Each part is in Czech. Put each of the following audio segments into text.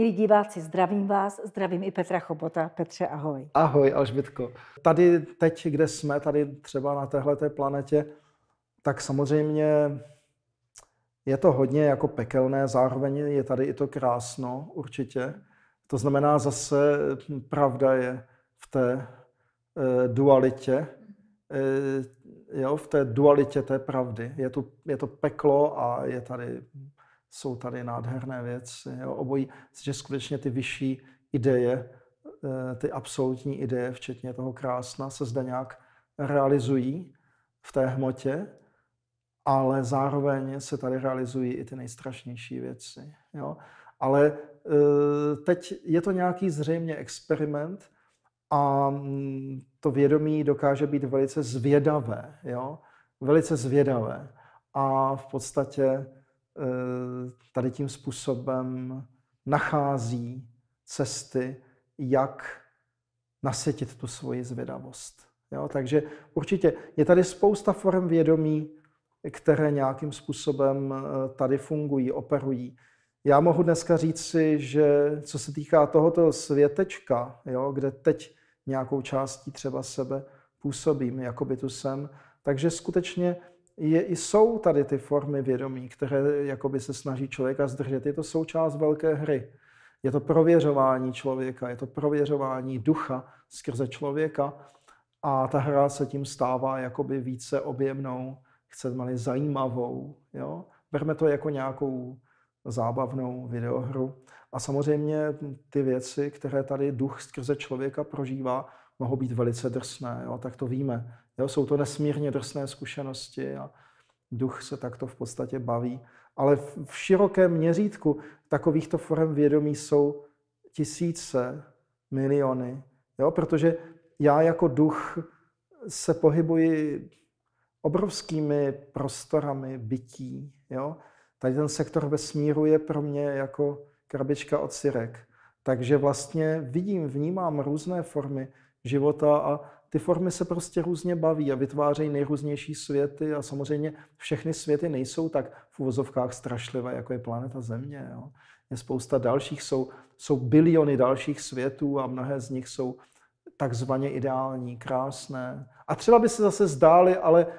Milí diváci, zdravím vás, zdravím i Petra Chobota. Petře, ahoj. Ahoj, Alžbětko. Tady teď, kde jsme, tady třeba na téhle planetě, tak samozřejmě je to hodně jako pekelné, zároveň je tady i to krásno, určitě. To znamená zase, pravda je v té e, dualitě, e, jo, v té dualitě té pravdy. Je tu je to peklo a je tady jsou tady nádherné věci. Jo? Obojí, že skutečně ty vyšší ideje, eh, ty absolutní ideje, včetně toho krásna, se zde nějak realizují v té hmotě, ale zároveň se tady realizují i ty nejstrašnější věci. Jo? Ale eh, teď je to nějaký zřejmě experiment a mm, to vědomí dokáže být velice zvědavé. Jo? Velice zvědavé. A v podstatě Eh, tady tím způsobem nachází cesty, jak nasytit tu svoji zvědavost. Jo? Takže určitě je tady spousta form vědomí, které nějakým způsobem eh, tady fungují, operují. Já mohu dneska říct si, že co se týká tohoto světečka, jo, kde teď nějakou částí třeba sebe působím, jako by tu jsem, takže skutečně je, jsou tady ty formy vědomí, které jakoby se snaží člověka zdržet. Je to součást velké hry. Je to prověřování člověka, je to prověřování ducha skrze člověka a ta hra se tím stává jakoby více objemnou, chceme-li zajímavou. Jo? Berme to jako nějakou zábavnou videohru. A samozřejmě ty věci, které tady duch skrze člověka prožívá, mohou být velice drsné, jo? tak to víme. Jo, jsou to nesmírně drsné zkušenosti a duch se takto v podstatě baví. Ale v širokém měřítku takovýchto forem vědomí jsou tisíce, miliony. Jo? Protože já jako duch se pohybuji obrovskými prostorami bytí. Jo? Tady ten sektor vesmíru je pro mě jako krabička od syrek. Takže vlastně vidím, vnímám různé formy života a ty formy se prostě různě baví a vytvářejí nejrůznější světy a samozřejmě všechny světy nejsou tak v uvozovkách strašlivé, jako je planeta Země. Jo. Je spousta dalších, jsou, jsou biliony dalších světů a mnohé z nich jsou takzvaně ideální, krásné. A třeba by se zase zdály, ale e,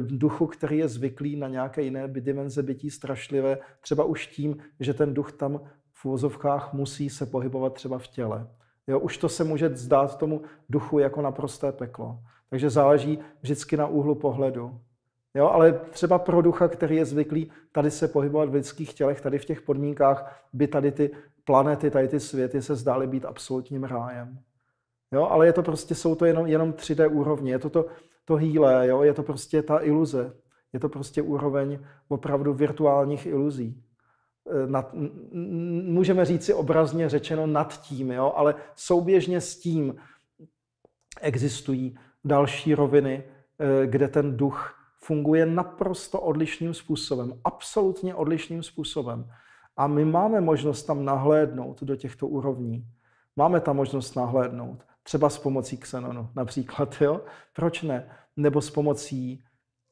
duchu, který je zvyklý na nějaké jiné dimenze bytí strašlivé, třeba už tím, že ten duch tam v uvozovkách musí se pohybovat třeba v těle. Jo, už to se může zdát tomu duchu jako naprosté peklo. Takže záleží vždycky na úhlu pohledu. Jo, ale třeba pro ducha, který je zvyklý tady se pohybovat v lidských tělech, tady v těch podmínkách, by tady ty planety, tady ty světy se zdály být absolutním rájem. Jo, ale je to prostě, jsou to jenom, jenom 3D úrovně, je to to, to hýlé, jo, je to prostě ta iluze, je to prostě úroveň opravdu virtuálních iluzí. Eh, nad, můžeme říci obrazně řečeno nad tím, jo? ale souběžně s tím existují další roviny, eh, kde ten duch funguje naprosto odlišným způsobem, absolutně odlišným způsobem. A my máme možnost tam nahlédnout do těchto úrovní. Máme tam možnost nahlédnout, třeba s pomocí Xenonu například, jo? proč ne? Nebo s pomocí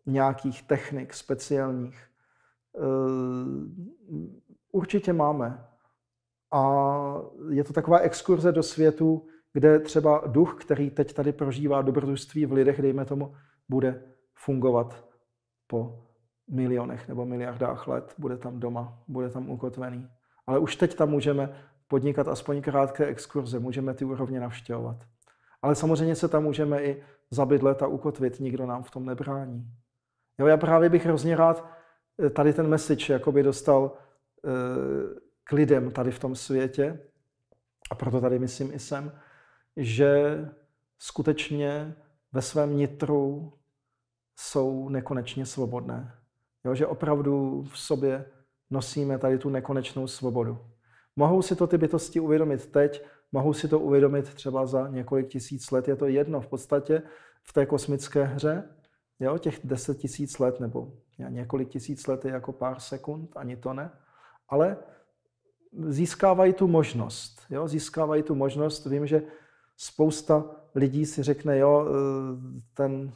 nějakých technik speciálních. Eh, určitě máme. A je to taková exkurze do světu, kde třeba duch, který teď tady prožívá dobrodružství v lidech, dejme tomu, bude fungovat po milionech nebo miliardách let, bude tam doma, bude tam ukotvený. Ale už teď tam můžeme podnikat aspoň krátké exkurze, můžeme ty úrovně navštěvovat. Ale samozřejmě se tam můžeme i zabydlet a ukotvit, nikdo nám v tom nebrání. Jo, já právě bych hrozně rád tady ten message jakoby dostal eh, k lidem tady v tom světě, a proto tady myslím i jsem, že skutečně ve svém nitru jsou nekonečně svobodné. Jo, že opravdu v sobě nosíme tady tu nekonečnou svobodu. Mohou si to ty bytosti uvědomit teď, mohou si to uvědomit třeba za několik tisíc let, je to jedno v podstatě v té kosmické hře, jo, těch deset tisíc let nebo několik tisíc let je jako pár sekund, ani to ne, ale získávají tu možnost. Jo? Získávají tu možnost. Vím, že spousta lidí si řekne, jo, e, ten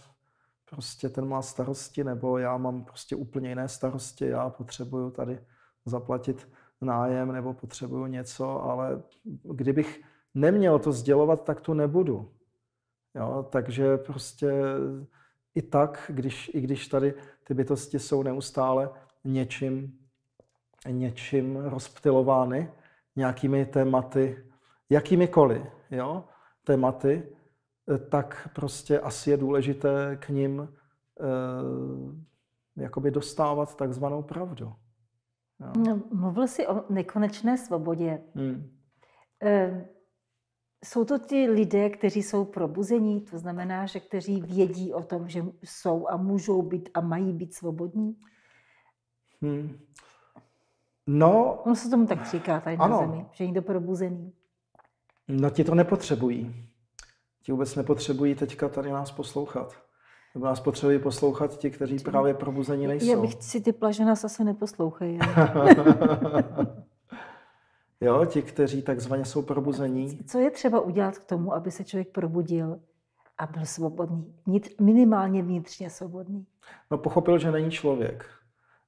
prostě ten má starosti, nebo já mám prostě úplně jiné starosti, já potřebuju tady zaplatit nájem nebo potřebuju něco, ale kdybych neměl to sdělovat, tak tu nebudu. Jo, takže prostě i tak, když, i když tady ty bytosti jsou neustále něčím, něčím rozptilovány, nějakými tématy, jakýmikoliv jo, tématy, eh, tak prostě asi je důležité k ním e, eh, jakoby dostávat takzvanou pravdu. Jo. No, mluvil jsi o nekonečné svobodě. Hmm. E, jsou to ti lidé, kteří jsou probuzení, to znamená, že kteří vědí o tom, že jsou a můžou být a mají být svobodní? Hmm. No... On se tomu tak říká tady ano. na zemi, že někdo probuzený. No ti to nepotřebují. Ti vůbec nepotřebují teďka tady nás poslouchat. Nebo nás potřebují poslouchat ti, kteří právě probuzení nejsou. Já bych si ty plažena zase neposlouchají. Jo, ti, kteří takzvaně jsou probuzení. Co je třeba udělat k tomu, aby se člověk probudil a byl svobodný? Vnitř, minimálně vnitřně svobodný. No pochopil, že není člověk.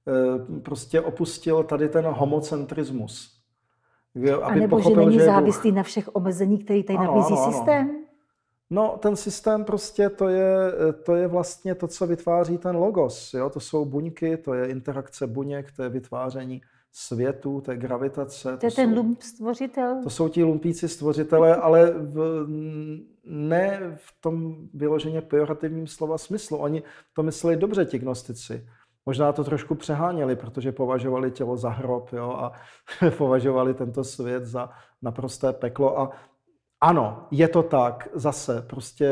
E, prostě opustil tady ten homocentrismus. Aby a nebo pochopil, že není že závislý duch. na všech omezení, které tady nabízí ano, ano. systém? No, ten systém prostě to je, to je vlastně to, co vytváří ten logos. Jo? To jsou buňky, to je interakce buněk, to je vytváření světu, té gravitace. To je ten lump stvořitel. To jsou ti lumpíci stvořitelé, ale v, ne v tom vyloženě pejorativním slova smyslu. Oni to mysleli dobře, ti gnostici. Možná to trošku přeháněli, protože považovali tělo za hrob jo, a považovali tento svět za naprosté peklo. A ano, je to tak, zase, prostě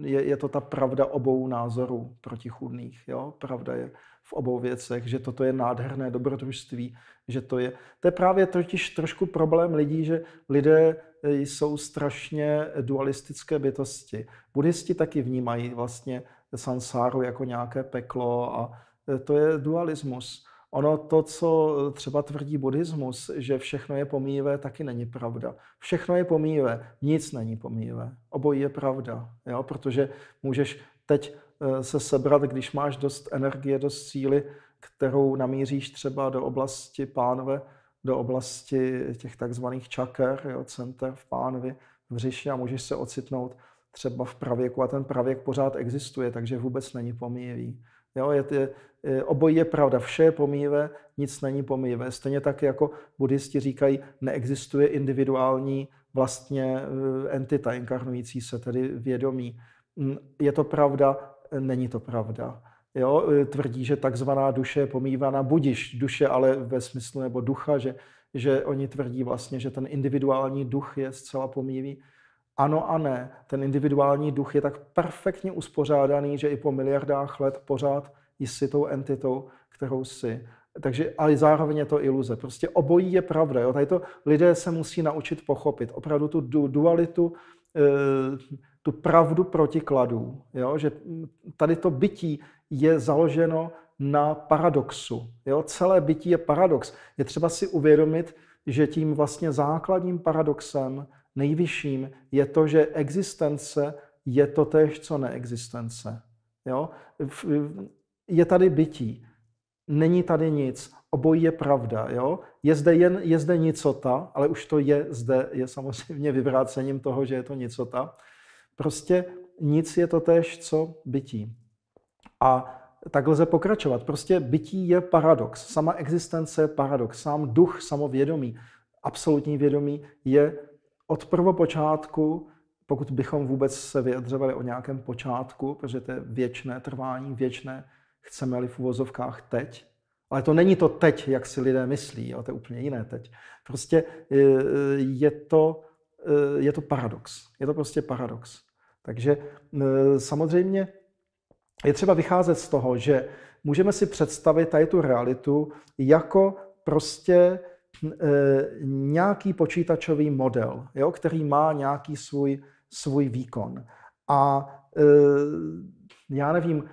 je, je to ta pravda obou názorů protichudných. jo, pravda je v obou věcech, že toto je nádherné dobrodružství, že to je, to je právě totiž trošku problém lidí, že lidé e, jsou strašně dualistické bytosti. Buddhisti taky vnímají vlastně sansáru jako nějaké peklo a e, to je dualismus. Ono to, co eh, třeba tvrdí buddhismus, že všechno je pomíjivé, taky není pravda. Všechno je pomíjivé, nic není pomíjivé. Obojí je pravda, jo? protože můžeš teď eh, se sebrat, když máš dost energie, dost síly, kterou namíříš třeba do oblasti pánve, do oblasti těch takzvaných čaker, jo, center v pánvi, v říši a můžeš se ocitnout třeba v pravěku a ten pravěk pořád existuje, takže vůbec není pomíjivý. Jo, je, je, Eh, obojí je pravda, vše je pomíjivé, nic není pomíjivé. Stejně tak jako buddhisti říkají, neexistuje individuální vlastně eh, entita inkarnující se, tedy vědomí. Mm, je to pravda, eh, není to pravda. Jo, tvrdí, že takzvaná duše je pomývána budiš duše, ale ve smyslu nebo ducha, že, že oni tvrdí vlastně, že ten individuální duch je zcela pomývý. Ano a ne. Ten individuální duch je tak perfektně uspořádaný, že i po miliardách let pořád jsi tou entitou, kterou jsi. Takže, ale zároveň je to iluze. Prostě obojí je pravda. Jo? Tady to lidé se musí naučit pochopit. Opravdu tu dualitu, eh, tu pravdu protikladů. Jo? Že tady to bytí je založeno na paradoxu. Jo? Celé bytí je paradox. Je třeba si uvědomit, že tím vlastně základním paradoxem, nejvyšším, je to, že existence je to tež, co neexistence. Jo? je tady bytí, není tady nic, obojí je pravda. Jo? Je, zde jen, je zde nicota, ale už to je zde, je samozřejmě vyvrácením toho, že je to nicota. Prostě nic je to též, co bytí. A tak lze pokračovat. Prostě bytí je paradox, sama existence je paradox, sám duch samovědomí, absolutní vědomí je od prvopočátku, pokud bychom vůbec se vyjadřovali o nějakém počátku, protože to je věčné trvání, věčné chceme-li v uvozovkách teď, ale to není to teď, jak si lidé myslí, jo, to je úplně jiné teď. Prostě e, je to, e, je to paradox. Je to prostě paradox. Takže e, samozřejmě je třeba vycházet z toho, že můžeme si představit tady tu realitu jako prostě nějaký počítačový model, jo, který má nějaký svůj, svůj výkon. A já nevím,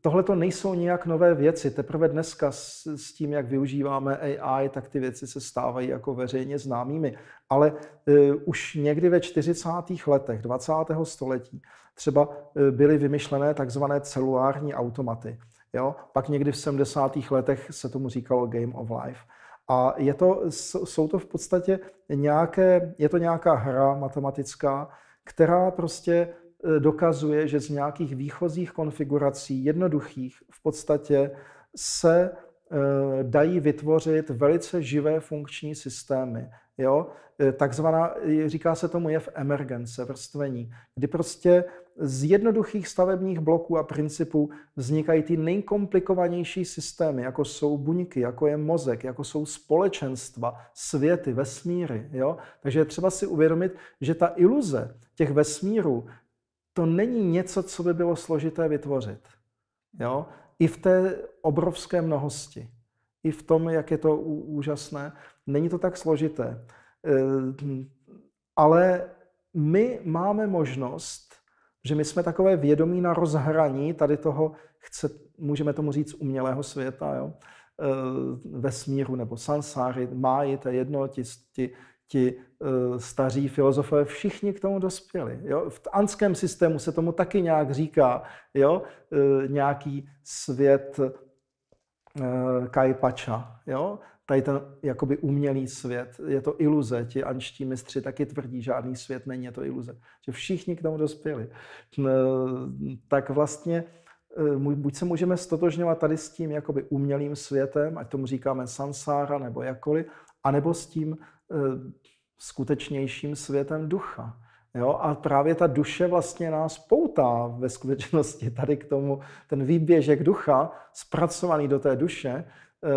tohle to nejsou nějak nové věci. Teprve dneska s, s tím, jak využíváme AI, tak ty věci se stávají jako veřejně známými. Ale e, už někdy ve 40. letech 20. století třeba e, byly vymyšlené takzvané celulární automaty. Jo? Pak někdy v 70. letech se tomu říkalo Game of Life. A je to, jsou to v podstatě nějaké, je to nějaká hra matematická, která prostě E, dokazuje, že z nějakých výchozích konfigurací, jednoduchých, v podstatě se e, dají vytvořit velice živé funkční systémy. Jo? E, takzvaná, říká se tomu jev emergence, vrstvení, kdy prostě z jednoduchých stavebních bloků a principů vznikají ty nejkomplikovanější systémy, jako jsou buňky, jako je mozek, jako jsou společenstva, světy, vesmíry. Jo? Takže je třeba si uvědomit, že ta iluze těch vesmírů to není něco, co by bylo složité vytvořit. Jo? I v té obrovské mnohosti, i v tom, jak je to úžasné, není to tak složité. Eh, ale my máme možnost, že my jsme takové vědomí na rozhraní tady toho, chce, můžeme tomu říct, umělého světa, jo? Eh, vesmíru nebo sansáry, máji, to je jedno, ti, ti, ti eh, staří filozofové všichni k tomu dospěli. Jo? V anském systému se tomu taky nějak říká, jo? Eh, nějaký svět eh, kajpača, jo? tady ten jakoby umělý svět, je to iluze, ti anští mistři taky tvrdí, žádný svět není, je to iluze. Že všichni k tomu dospěli. Tak vlastně buď se můžeme stotožňovat tady s tím jakoby umělým světem, ať tomu říkáme sansára nebo jakoli, anebo s tím Eh, skutečnějším světem ducha. Jo? A právě ta duše vlastně nás poutá ve skutečnosti tady k tomu, ten výběžek ducha, zpracovaný do té duše, eh,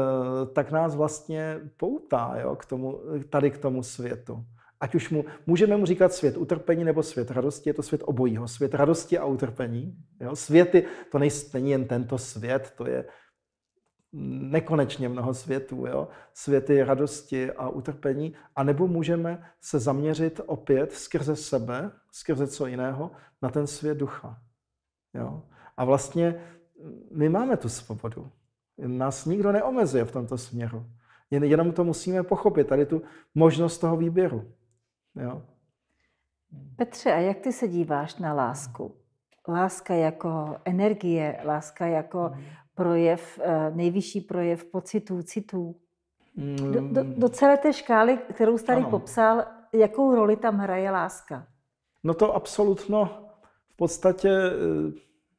tak nás vlastně poutá jo? K tomu, tady k tomu světu. Ať už mu, můžeme mu říkat svět utrpení nebo svět radosti, je to svět obojího. Svět radosti a utrpení. Jo? Světy, to nej, není jen tento svět, to je nekonečně mnoho světů, jo? světy radosti a utrpení, anebo můžeme se zaměřit opět skrze sebe, skrze co jiného, na ten svět ducha. Jo? A vlastně my máme tu svobodu. Nás nikdo neomezuje v tomto směru. Jen, jenom to musíme pochopit, tady tu možnost toho výběru. Jo? Petře, a jak ty se díváš na lásku? Láska jako energie, láska jako hmm projev, eh, nejvyšší projev pocitů, citů. Do, do, mm. do celé té škály, kterou jste tady ano. popsal, jakou roli tam hraje láska? No to absolutno v podstatě eh,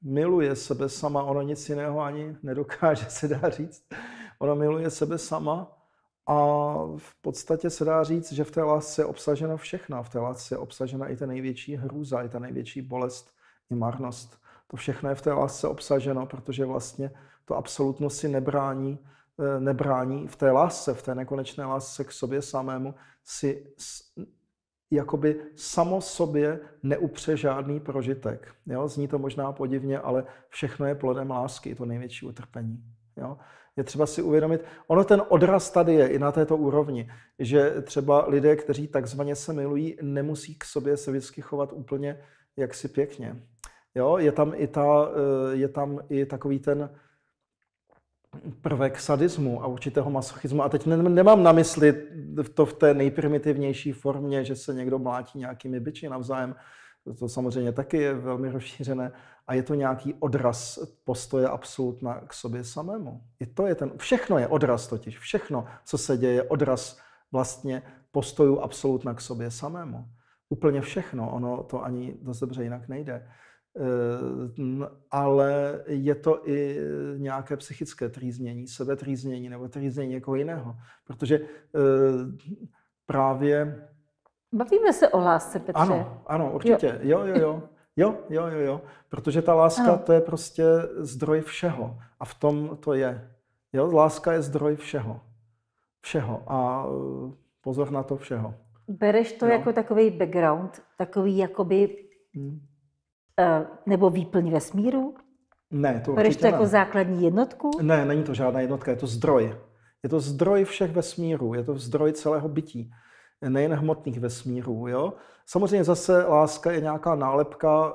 miluje sebe sama, ona nic jiného ani nedokáže, se dá říct. Ona miluje sebe sama a v podstatě se dá říct, že v té lásce je obsažena všechna. V té lásce je obsažena i ta největší hrůza, i ta největší bolest, i marnost. To všechno je v té lásce obsaženo, protože vlastně to absolutno si nebrání, eh, nebrání v té lásce, v té nekonečné lásce k sobě samému, si jakoby samo sobě neupře žádný prožitek. Jo? Zní to možná podivně, ale všechno je plodem lásky, to největší utrpení. Jo? Je třeba si uvědomit, ono ten odraz tady je i na této úrovni, že třeba lidé, kteří takzvaně se milují, nemusí k sobě se vždycky chovat úplně jaksi pěkně. Jo, je, tam i ta, eh, je tam i takový ten prvek sadismu a určitého masochismu. A teď nemám na mysli to v té nejprimitivnější formě, že se někdo mlátí nějakými byči navzájem. To samozřejmě taky je velmi rozšířené. A je to nějaký odraz postoje absolutna k sobě samému. I to je ten, všechno je odraz totiž. Všechno, co se děje, odraz vlastně postoju absolutna k sobě samému. Úplně všechno. Ono to ani dost dobře jinak nejde. Ehm, ale je to i nějaké psychické trýznění, sebetrýznění nebo trýznění někoho jiného. Protože ehm, právě... Bavíme se o lásce, Petře. Ano, ano, určitě. Jo, jo, jo. jo. Jo, jo, jo, Protože ta láska, ano. to je prostě zdroj všeho. A v tom to je. Jo, láska je zdroj všeho. Všeho. A ehm, pozor na to všeho. Bereš to jo. jako takový background, takový jakoby hmm. Eh, nebo výplň vesmíru? Ne, to Bereš to jako ne. jako základní jednotku? Ne, není to žádná jednotka, je to zdroj. Je to zdroj všech vesmírů, je to zdroj celého bytí, nejen hmotných vesmírů. Jo? Samozřejmě zase láska je nějaká nálepka, eh,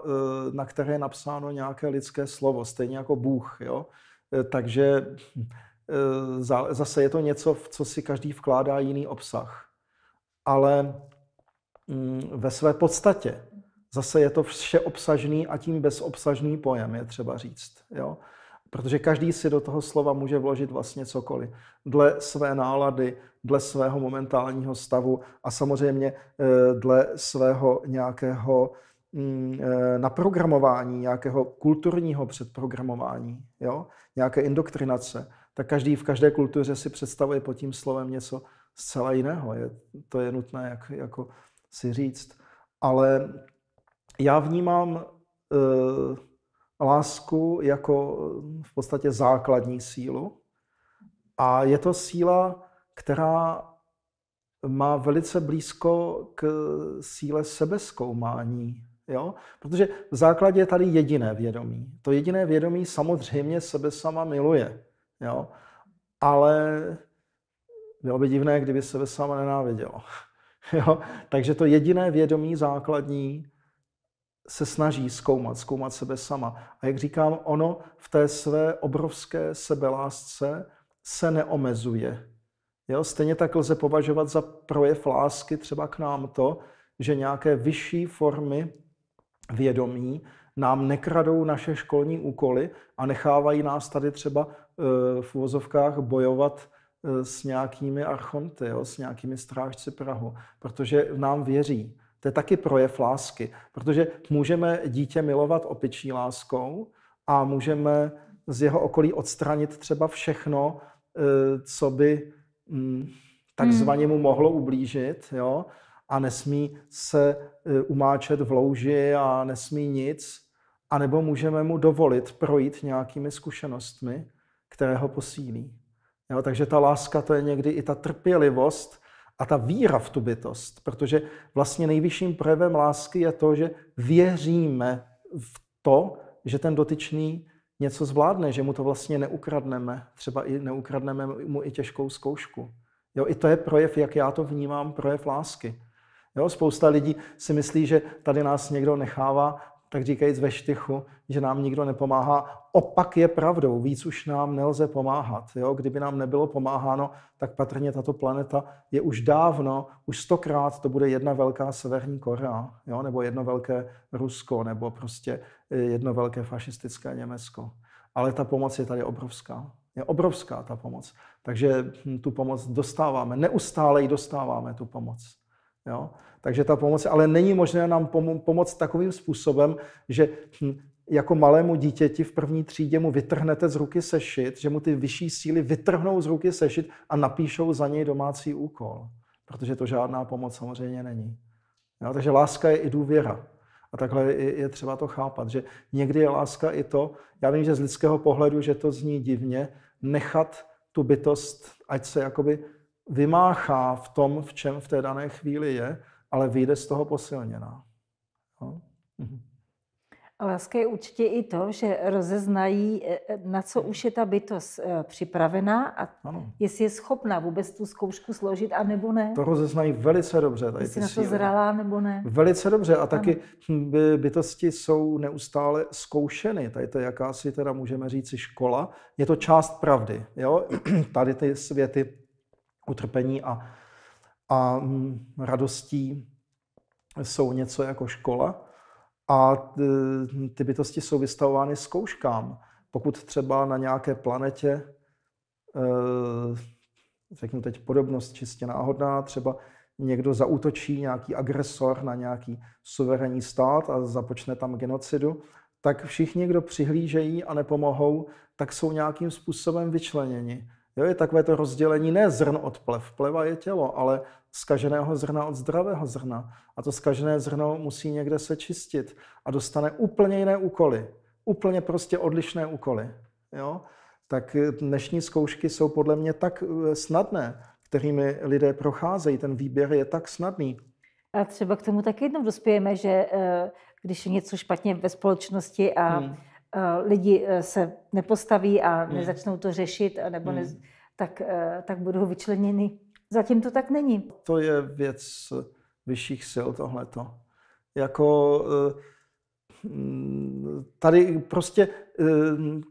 na které je napsáno nějaké lidské slovo, stejně jako Bůh. Jo? Eh, takže zase je to něco, v co si každý vkládá jiný obsah. Ale mm, ve své podstatě Zase je to všeobsažný a tím bezobsažný pojem, je třeba říct. Jo? Protože každý si do toho slova může vložit vlastně cokoliv. Dle své nálady, dle svého momentálního stavu a samozřejmě eh, dle svého nějakého mm, eh, naprogramování, nějakého kulturního předprogramování, jo? nějaké indoktrinace, tak každý v každé kultuře si představuje pod tím slovem něco zcela jiného. Je, to je nutné jak, jako si říct. Ale já vnímám eh, lásku jako eh, v podstatě základní sílu. A je to síla, která má velice blízko k síle sebezkoumání. Jo? Protože v základě je tady jediné vědomí. To jediné vědomí samozřejmě sebe sama miluje. Jo? Ale bylo by divné, kdyby sebe sama nenávidělo. Jo? Takže to jediné vědomí základní se snaží zkoumat, zkoumat sebe sama. A jak říkám, ono v té své obrovské sebelásce se neomezuje. Jo? Stejně tak lze považovat za projev lásky třeba k nám to, že nějaké vyšší formy vědomí nám nekradou naše školní úkoly a nechávají nás tady třeba eh, v uvozovkách bojovat eh, s nějakými archonty, jo? s nějakými strážci Prahu, protože nám věří. To je taky projev lásky, protože můžeme dítě milovat opiční láskou a můžeme z jeho okolí odstranit třeba všechno, eh, co by mm, takzvaně mu hmm. mohlo ublížit, jo? a nesmí se eh, umáčet v louži a nesmí nic, anebo můžeme mu dovolit projít nějakými zkušenostmi, které ho posílí. Jo? Takže ta láska to je někdy i ta trpělivost, a ta víra v tu bytost, protože vlastně nejvyšším projevem lásky je to, že věříme v to, že ten dotyčný něco zvládne, že mu to vlastně neukradneme, třeba i neukradneme mu i těžkou zkoušku. Jo, I to je projev, jak já to vnímám, projev lásky. Jo, spousta lidí si myslí, že tady nás někdo nechává tak říkajíc ve štychu, že nám nikdo nepomáhá. Opak je pravdou, víc už nám nelze pomáhat. Jo? Kdyby nám nebylo pomáháno, tak patrně tato planeta je už dávno, už stokrát to bude jedna velká Severní Korea, jo? nebo jedno velké Rusko, nebo prostě eh, jedno velké fašistické Německo. Ale ta pomoc je tady obrovská. Je obrovská ta pomoc. Takže hm, tu pomoc dostáváme, neustále ji dostáváme, tu pomoc. Jo? Takže ta pomoc, ale není možné nám pomoct takovým způsobem, že hm, jako malému dítěti v první třídě mu vytrhnete z ruky sešit, že mu ty vyšší síly vytrhnou z ruky sešit a napíšou za něj domácí úkol. Protože to žádná pomoc samozřejmě není. Jo, takže láska je i důvěra. A takhle je třeba to chápat, že někdy je láska i to, já vím, že z lidského pohledu, že to zní divně, nechat tu bytost, ať se jakoby vymáchá v tom, v čem v té dané chvíli je, ale vyjde z toho posilněná. No? A láska je určitě i to, že rozeznají, e, e, na co už je ta bytost e, připravená a ano. jestli je schopná vůbec tu zkoušku složit, a nebo ne. To rozeznají velice dobře. Tady jestli na to zralá, nebo ne. Velice dobře. A taky ano. Hm, bytosti jsou neustále zkoušeny. Tady to je jakási, teda můžeme říci, škola. Je to část pravdy. Jo? tady ty světy utrpení a a hm, radostí jsou něco jako škola a ty bytosti jsou vystavovány zkouškám. Pokud třeba na nějaké planetě, eh, řeknu teď podobnost čistě náhodná, třeba někdo zautočí, nějaký agresor na nějaký suverénní stát a započne tam genocidu, tak všichni, kdo přihlížejí a nepomohou, tak jsou nějakým způsobem vyčleněni. Jo, je takové to rozdělení ne zrn od plev, pleva je tělo, ale zkaženého zrna od zdravého zrna. A to zkažené zrno musí někde se čistit a dostane úplně jiné úkoly. Úplně prostě odlišné úkoly. Jo? Tak eh, dnešní zkoušky jsou podle mě tak eh, snadné, kterými lidé procházejí. Ten výběr je tak snadný. A třeba k tomu taky jednou dospějeme, že eh, když je něco špatně ve společnosti a hmm Eh, lidi eh, se nepostaví a hmm. nezačnou to řešit, nebo hmm. ne, tak, eh, tak budou vyčleněny. Zatím to tak není. To je věc vyšších sil tohleto. Jako tady prostě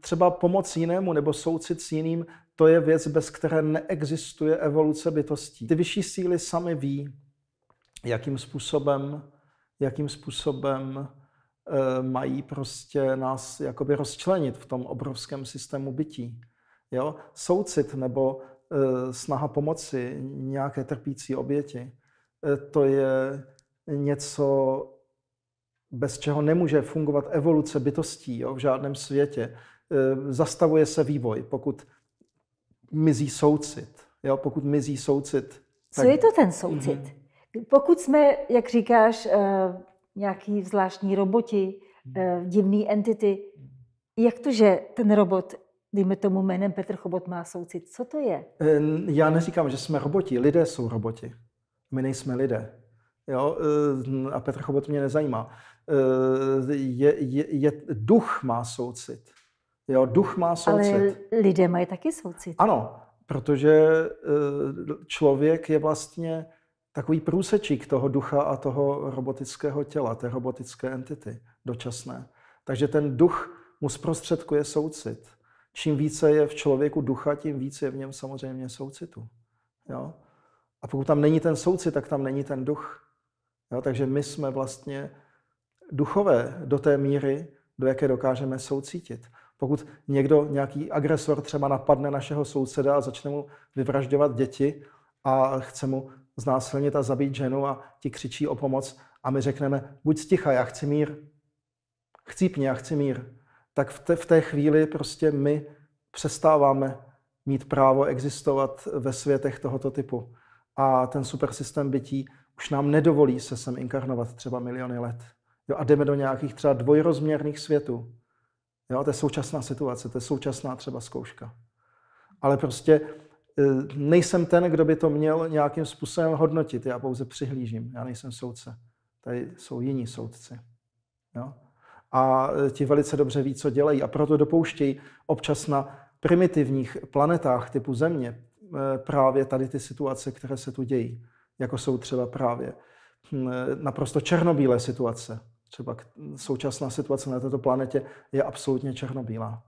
třeba pomoc jinému nebo soucit s jiným, to je věc, bez které neexistuje evoluce bytostí. Ty vyšší síly sami ví, jakým způsobem, jakým způsobem Eh, mají prostě nás jakoby rozčlenit v tom obrovském systému bytí. Jo? Soucit nebo eh, snaha pomoci nějaké trpící oběti, eh, to je něco, bez čeho nemůže fungovat evoluce bytostí jo, v žádném světě. Zastavuje se vývoj, pokud mizí soucit. Jo, pokud mizí soucit. Tak... Co je to ten soucit? Mm-hmm. Pokud jsme, jak říkáš, nějaký zvláštní roboti, hmm. Eh, divný entity. Hmm. Jak to, že ten robot dejme tomu jménem Petr Chobot má soucit. Co to je? Já neříkám, že jsme roboti. Lidé jsou roboti. My nejsme lidé. Jo? Eh, a Petr Chobot mě nezajímá. Eh, je, je, je, duch má soucit. Jo? Duch má soucit. Ale lidé mají taky soucit. Ano, protože člověk je vlastně takový průsečík toho ducha a toho robotického těla, té robotické entity dočasné. Takže ten duch mu zprostředkuje soucit. Čím více je v člověku ducha, tím více je v něm samozřejmě soucitu. Jo? A pokud tam není ten soucit, tak tam není ten duch. Jo? Takže my jsme vlastně duchové do té míry, do jaké dokážeme soucítit. Pokud někdo, nějaký agresor třeba napadne našeho souseda a začne mu vyvražďovat děti a chce mu znásilnit a zabít ženu a ti křičí o pomoc a my řekneme, buď sticha, já chci mír, chcípni, já chci mír, tak v té, v té chvíli prostě my přestáváme mít právo existovat ve světech tohoto typu. A ten supersystém bytí už nám nedovolí se sem inkarnovat třeba miliony let. Jo, a jdeme do nějakých třeba dvojrozměrných světů. Jo, to je současná situace, to je současná třeba zkouška. Ale prostě Eh, nejsem ten, kdo by to měl nějakým způsobem hodnotit. Já pouze přihlížím. Já nejsem soudce. Tady jsou jiní soudci. Jo? A eh, ti velice dobře ví, co dělají. A proto dopouštějí občas na primitivních planetách typu Země eh, právě tady ty situace, které se tu dějí. Jako jsou třeba právě hm, naprosto černobílé situace. Třeba současná situace na této planetě je absolutně černobílá.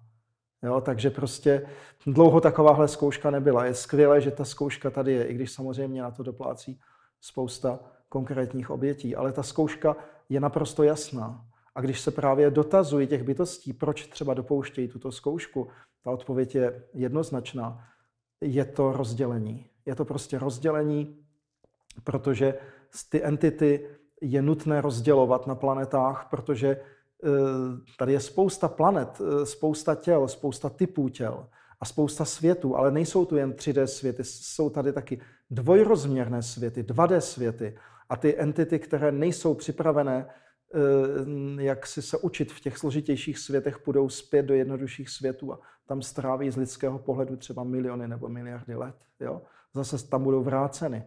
Jo, takže prostě dlouho takováhle zkouška nebyla. Je skvělé, že ta zkouška tady je, i když samozřejmě na to doplácí spousta konkrétních obětí. Ale ta zkouška je naprosto jasná. A když se právě dotazují těch bytostí, proč třeba dopouštějí tuto zkoušku, ta odpověď je jednoznačná. Je to rozdělení. Je to prostě rozdělení, protože ty entity je nutné rozdělovat na planetách, protože Eh, tady je spousta planet, eh, spousta těl, spousta typů těl a spousta světů, ale nejsou tu jen 3D světy, jsou tady taky dvojrozměrné světy, 2D světy a ty entity, které nejsou připravené eh, jak si se učit v těch složitějších světech, půjdou zpět do jednodušších světů a tam stráví z lidského pohledu třeba miliony nebo miliardy let. Jo? Zase tam budou vráceny.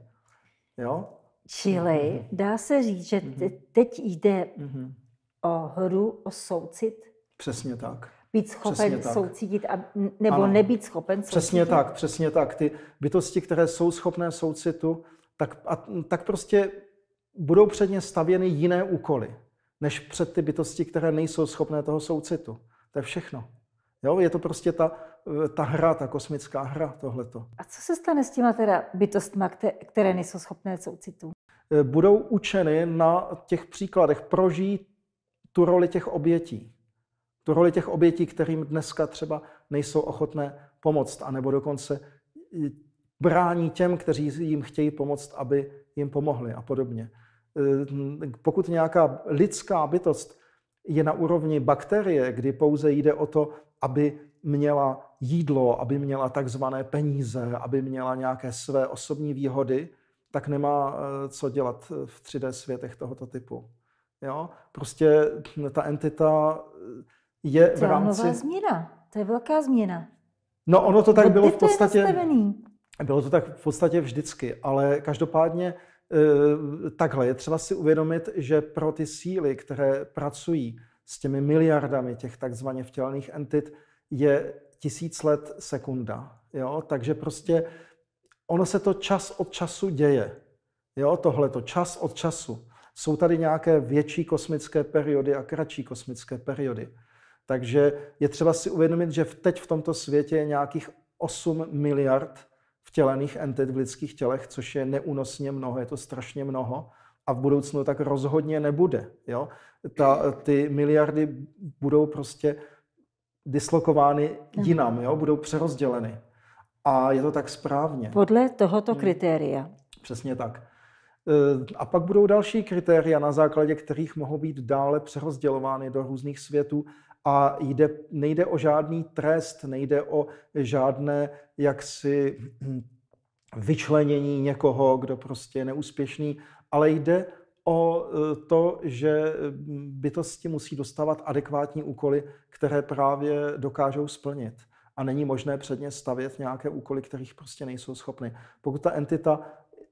Jo? Čili mhm. dá se říct, že mhm. teď jde mhm o hru, o soucit? Přesně tak. Být schopen přesně soucítit a, nebo ano. nebýt schopen soucítit? Přesně tak, přesně tak. Ty bytosti, které jsou schopné soucitu, tak, a, tak prostě budou před ně stavěny jiné úkoly, než před ty bytosti, které nejsou schopné toho soucitu. To je všechno. Jo? Je to prostě ta, ta hra, ta kosmická hra, tohleto. A co se stane s těma teda bytostma, které nejsou schopné soucitu? Eh, budou učeny na těch příkladech prožít tu roli těch obětí. Tu roli těch obětí, kterým dneska třeba nejsou ochotné pomoct, anebo dokonce brání těm, kteří jim chtějí pomoct, aby jim pomohli a podobně. Ehm, pokud nějaká lidská bytost je na úrovni bakterie, kdy pouze jde o to, aby měla jídlo, aby měla takzvané peníze, aby měla nějaké své osobní výhody, tak nemá eh, co dělat v 3D světech tohoto typu. Jo? Prostě ta entita eh, je v rámci... To je změna. To je velká změna. No ono to tak bylo v podstatě... Bylo to tak v podstatě vždycky, ale každopádně eh, takhle je třeba si uvědomit, že pro ty síly, které pracují s těmi miliardami těch takzvaně vtělených entit, je tisíc let sekunda. Jo? Takže prostě ono se to čas od času děje. Jo, tohle to čas od času. Jsou tady nějaké větší kosmické periody a kratší kosmické periody. Takže je třeba si uvědomit, že teď v tomto světě je nějakých 8 miliard vtělených entit v lidských tělech, což je neúnosně mnoho, je to strašně mnoho a v budoucnu tak rozhodně nebude. Jo? Ta, ty miliardy budou prostě dislokovány jinam, jo? budou přerozděleny. A je to tak správně. Podle tohoto hmm. kritéria. Přesně tak. Eh, a pak budou další kritéria, na základě kterých mohou být dále přerozdělovány do různých světů. A jde, nejde o žádný trest, nejde o žádné jaksi hm, vyčlenění někoho, kdo prostě je neúspěšný, ale jde o eh, to, že hm, bytosti musí dostávat adekvátní úkoly, které právě dokážou splnit. A není možné před ně stavět nějaké úkoly, kterých prostě nejsou schopny. Pokud ta entita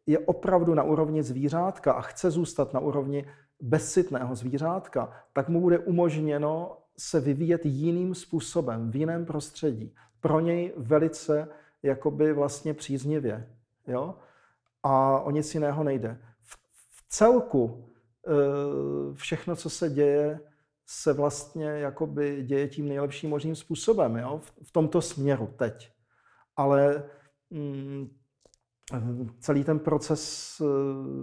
je opravdu na úrovni zvířátka a chce zůstat na úrovni bezcitného zvířátka, tak mu bude umožněno se vyvíjet jiným způsobem, v jiném prostředí. Pro něj velice jakoby vlastně příznivě. Jo? A o nic jiného nejde. V, v celku eh, všechno, co se děje, se vlastně jakoby děje tím nejlepším možným způsobem jo? v tomto směru teď. Ale mm, celý ten proces eh,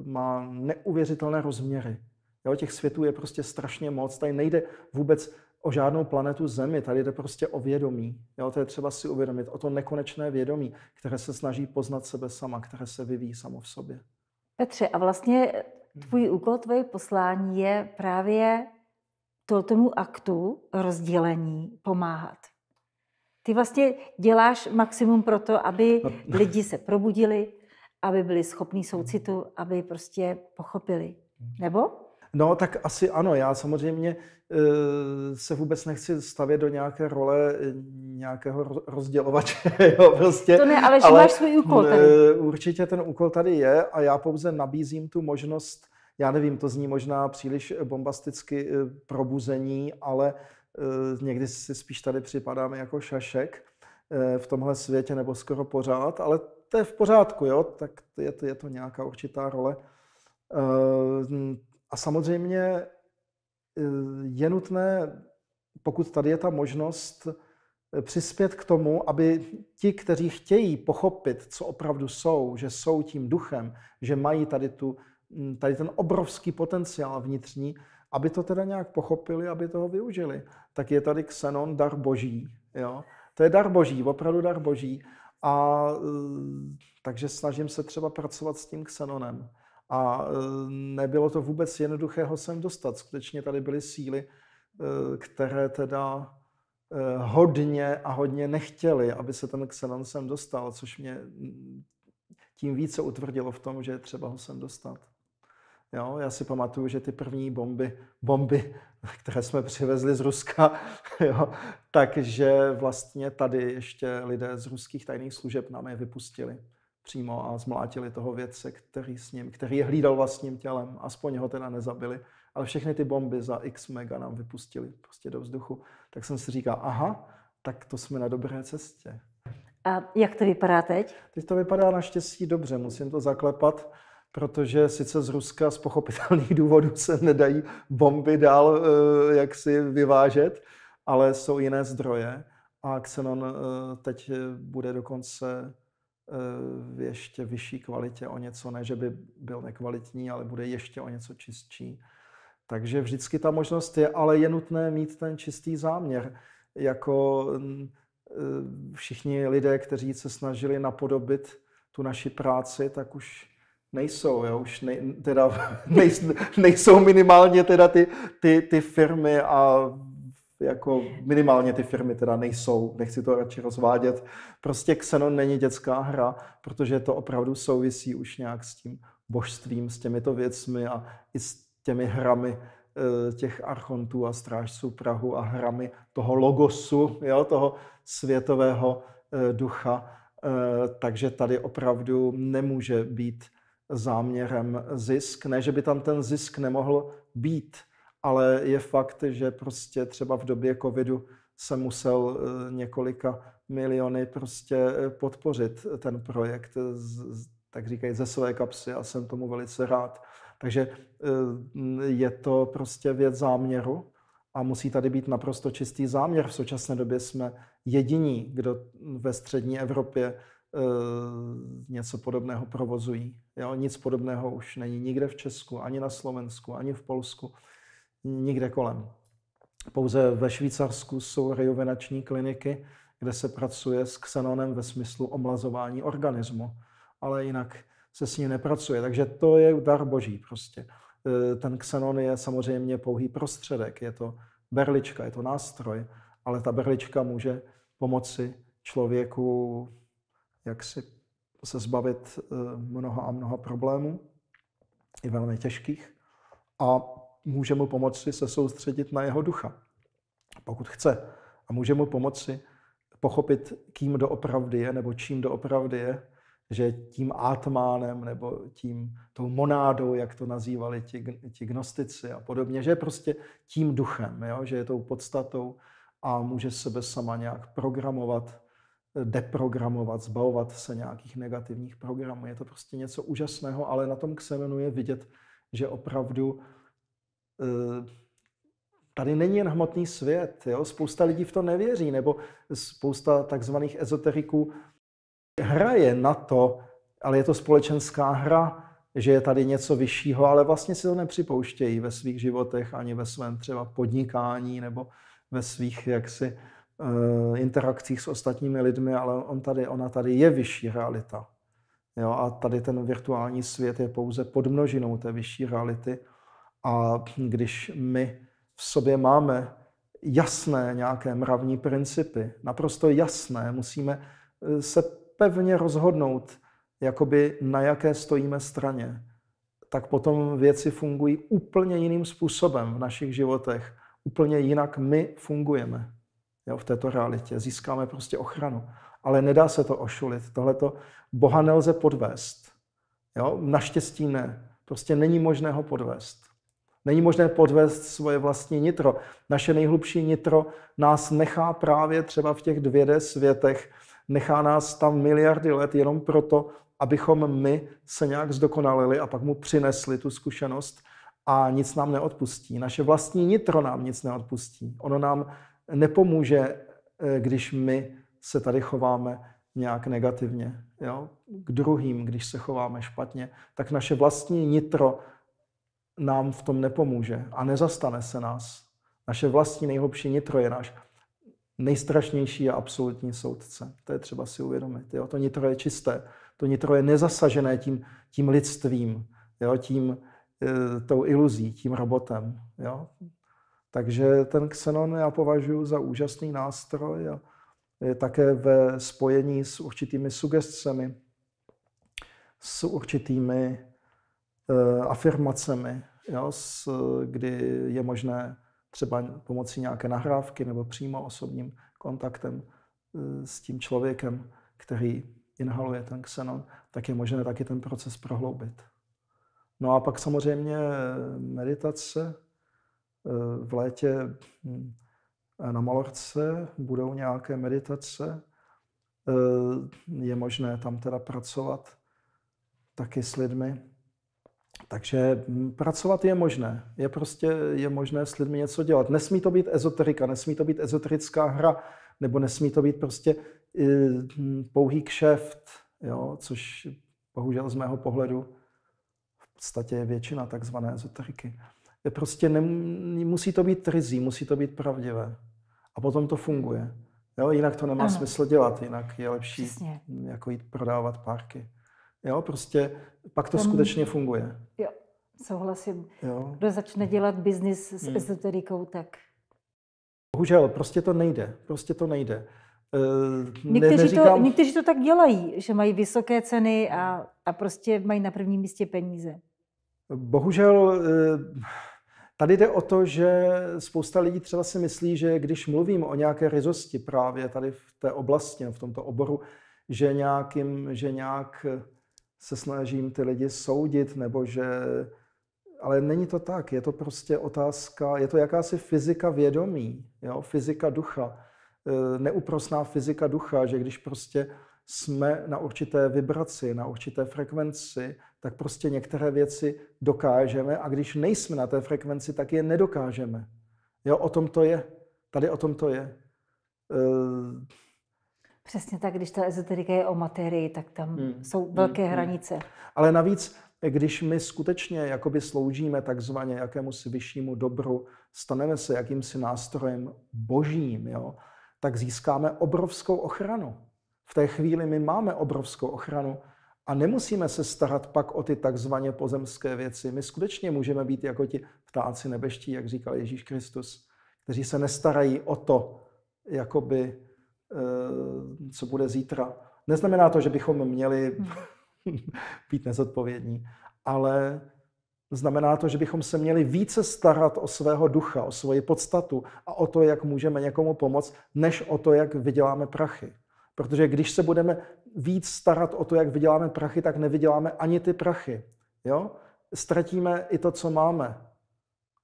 má neuvěřitelné rozměry. Jo, těch světů je prostě strašně moc. Tady nejde vůbec o žádnou planetu Zemi, tady jde prostě o vědomí. Jo, to je třeba si uvědomit, o to nekonečné vědomí, které se snaží poznat sebe sama, které se vyvíjí samo v sobě. Petře, a vlastně tvůj úkol, tvoje poslání je právě tomu aktu rozdělení pomáhat. Ty vlastně děláš maximum pro to, aby no, no. lidi se probudili, aby byli schopní soucitu, aby prostě pochopili. Nebo? No, tak asi ano. Já samozřejmě eh, se vůbec nechci stavět do nějaké role eh, nějakého rozdělovače. Jo, prostě. To ne, ale že ale máš svůj úkol eh, tady. Určitě ten úkol tady je a já pouze nabízím tu možnost, já nevím, to zní možná příliš bombasticky probuzení, ale Eh, někdy si spíš tady připadáme jako šašek eh, v tomhle světě, nebo skoro pořád, ale to je v pořádku, jo? tak je to, je to nějaká určitá role. Eh, a samozřejmě je nutné, pokud tady je ta možnost, přispět k tomu, aby ti, kteří chtějí pochopit, co opravdu jsou, že jsou tím duchem, že mají tady, tu, tady ten obrovský potenciál vnitřní, aby to teda nějak pochopili, aby toho využili. Tak je tady ksenon dar boží. Jo? To je dar boží, opravdu dar boží. A e, takže snažím se třeba pracovat s tím ksenonem. A e, nebylo to vůbec jednoduché ho sem dostat. Skutečně tady byly síly, e, které teda hodně a hodně nechtěli, aby se ten ksenon sem dostal, což mě tím více utvrdilo v tom, že je třeba ho sem dostat. Jo, já si pamatuju, že ty první bomby, bomby, které jsme přivezli z Ruska, jo, takže vlastně tady ještě lidé z ruských tajných služeb nám je vypustili přímo a zmlátili toho vědce, který, s ním, který je hlídal vlastním tělem. Aspoň ho teda nezabili. Ale všechny ty bomby za x mega nám vypustili prostě do vzduchu. Tak jsem si říkal, aha, tak to jsme na dobré cestě. A jak to vypadá teď? Teď to vypadá naštěstí dobře, musím to zaklepat protože sice z Ruska z pochopitelných důvodů se nedají bomby dál eh, jak si vyvážet, ale jsou jiné zdroje a Xenon eh, teď eh, bude dokonce v ještě vyšší kvalitě o něco, ne že by byl nekvalitní, ale bude ještě o něco čistší. Takže vždycky ta možnost je, ale je nutné mít ten čistý záměr. Jako všichni lidé, kteří se snažili napodobit tu naši práci, tak už Nejsou, jo, už nej, teda, nej, nejsou minimálně teda ty, ty, ty firmy a jako minimálně ty firmy teda nejsou, nechci to radši rozvádět. Prostě Xenon není dětská hra, protože to opravdu souvisí už nějak s tím božstvím, s těmito věcmi a i s těmi hrami eh, těch archontů a strážců Prahu a hrami toho logosu, jo, toho světového eh, ducha. Eh, takže tady opravdu nemůže být záměrem zisk. Ne, že by tam ten zisk nemohl být, ale je fakt, že prostě třeba v době covidu se musel eh, několika miliony prostě eh, podpořit eh, ten projekt, z, tak říkají, ze své kapsy a jsem tomu velice rád. Takže je to prostě věc záměru a musí tady být naprosto čistý záměr. V současné době jsme jediní, kdo ve střední Evropě něco podobného provozují. Jo, nic podobného už není nikde v Česku, ani na Slovensku, ani v Polsku, nikde kolem. Pouze ve Švýcarsku jsou rejuvenační kliniky, kde se pracuje s ksenonem ve smyslu omlazování organismu, ale jinak se s ním nepracuje. Takže to je dar boží prostě. E, ten ksenon je samozřejmě pouhý prostředek, je to berlička, je to nástroj, ale ta berlička může pomoci člověku jak si se zbavit eh, mnoha a mnoha problémů, i velmi těžkých, a může mu pomoci se soustředit na jeho ducha, pokud chce. A může mu pomoci pochopit, kým doopravdy je, nebo čím doopravdy je, že tím átmánem nebo tím tou monádou, jak to nazývali ti, ti gnostici a podobně, že je prostě tím duchem, jo? že je tou podstatou a může sebe sama nějak programovat deprogramovat, zbavovat se nějakých negativních programů. Je to prostě něco úžasného, ale na tom Xenonu je vidět, že opravdu eh, tady není jen hmotný svět. Jo? Spousta lidí v to nevěří, nebo spousta takzvaných ezoteriků hraje na to, ale je to společenská hra, že je tady něco vyššího, ale vlastně si to nepřipouštějí ve svých životech, ani ve svém třeba podnikání nebo ve svých jaksi Eh, interakcích s ostatními lidmi, ale on tady, ona tady je vyšší realita. Jo, a tady ten virtuální svět je pouze podmnožinou té vyšší reality. A když my v sobě máme jasné nějaké mravní principy, naprosto jasné, musíme eh, se pevně rozhodnout, jakoby na jaké stojíme straně, tak potom věci fungují úplně jiným způsobem v našich životech. Úplně jinak my fungujeme jo, v této realitě. Získáme prostě ochranu. Ale nedá se to ošulit. Tohle to Boha nelze podvést. Jo? Naštěstí ne. Prostě není možné ho podvést. Není možné podvést svoje vlastní nitro. Naše nejhlubší nitro nás nechá právě třeba v těch 2D světech, nechá nás tam miliardy let jenom proto, abychom my se nějak zdokonalili a pak mu přinesli tu zkušenost a nic nám neodpustí. Naše vlastní nitro nám nic neodpustí. Ono nám nepomůže, eh, když my se tady chováme nějak negativně. Jo? K druhým, když se chováme špatně, tak naše vlastní nitro nám v tom nepomůže a nezastane se nás. Naše vlastní nejhlubší nitro je náš nejstrašnější a absolutní soudce. To je třeba si uvědomit. Jo? To nitro je čisté, to nitro je nezasažené tím, tím lidstvím, jo? tím e, tou iluzí, tím robotem. Jo? Takže ten Xenon já považuji za úžasný nástroj a je také ve spojení s určitými sugestcemi, s určitými e, afirmacemi, jo, s, kdy je možné třeba pomocí nějaké nahrávky nebo přímo osobním kontaktem eh, s tím člověkem, který inhaluje ten xenon, tak je možné taky ten proces prohloubit. No a pak samozřejmě eh, meditace, v létě hm, na Malorce budou nějaké meditace. Eh, je možné tam teda pracovat taky s lidmi. Takže hm, pracovat je možné. Je prostě je možné s lidmi něco dělat. Nesmí to být ezoterika, nesmí to být ezoterická hra, nebo nesmí to být prostě eh, hm, pouhý kšeft, jo, což bohužel z mého pohledu v podstatě je většina takzvané ezoteriky. Prostě nem, musí to být trizí, musí to být pravdivé. A potom to funguje. Jo, jinak to nemá ano. smysl dělat, jinak je lepší Přesně. Mm, jako jít prodávat párky. Jo, prostě pak to Tam, skutečně funguje. Jo, souhlasím. Jo. Kdo začne dělat biznis s hmm. esoterikou, tak... Bohužel, prostě to nejde. Prostě to nejde. E, ne, někteří, neříkám... to, někteří to tak dělají, že mají vysoké ceny a, a prostě mají na prvním místě peníze. Bohužel... E Tady jde o to, že spousta lidí třeba si myslí, že když mluvím o nějaké rizosti právě tady v té oblasti, v tomto oboru, že, nějakým, že nějak se snažím ty lidi soudit, nebo že... Ale není to tak, je to prostě otázka, je to jakási fyzika vědomí, jo? fyzika ducha, e, neuprosná fyzika ducha, že když prostě jsme na určité vibraci, na určité frekvenci, tak prostě některé věci dokážeme a když nejsme na té frekvenci, tak je nedokážeme. Jo, o tom to je. Tady o tom to je. Uh... Přesně tak, když ta ezoterika je o materii, tak tam hmm. jsou hmm, velké hmm. hranice. Ale navíc, když my skutečně jakoby sloužíme takzvaně jakémusi vyššímu dobru, staneme se jakýmsi nástrojem božím, jo, tak získáme obrovskou ochranu. V té chvíli my máme obrovskou ochranu a nemusíme se starat pak o ty takzvaně pozemské věci. My skutečně můžeme být jako ti ptáci nebeští, jak říkal Ježíš Kristus, kteří se nestarají o to, jakoby, eh, co bude zítra. Neznamená to, že bychom měli hmm. být nezodpovědní, ale znamená to, že bychom se měli více starat o svého ducha, o svoji podstatu a o to, jak můžeme někomu pomoct, než o to, jak vyděláme prachy. Protože když se budeme víc starat o to, jak vyděláme prachy, tak nevyděláme ani ty prachy. Jo? Ztratíme i to, co máme.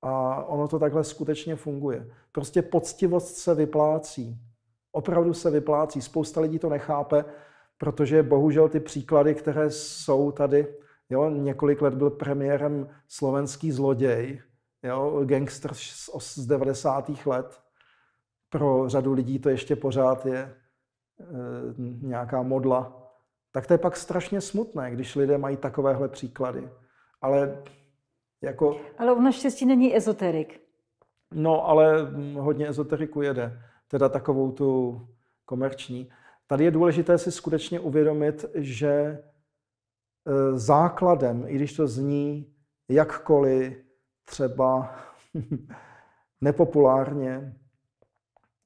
A ono to takhle skutečně funguje. Prostě poctivost se vyplácí. Opravdu se vyplácí. Spousta lidí to nechápe, protože bohužel ty příklady, které jsou tady, jo, několik let byl premiérem slovenský zloděj, jo, gangster z 90. let, pro řadu lidí to ještě pořád je. Eh, nějaká modla, tak to je pak strašně smutné, když lidé mají takovéhle příklady. Ale jako... Ale on naštěstí není ezoterik. No, ale hodně ezoteriku jede. Teda takovou tu komerční. Tady je důležité si skutečně uvědomit, že eh, základem, i když to zní jakkoliv třeba nepopulárně,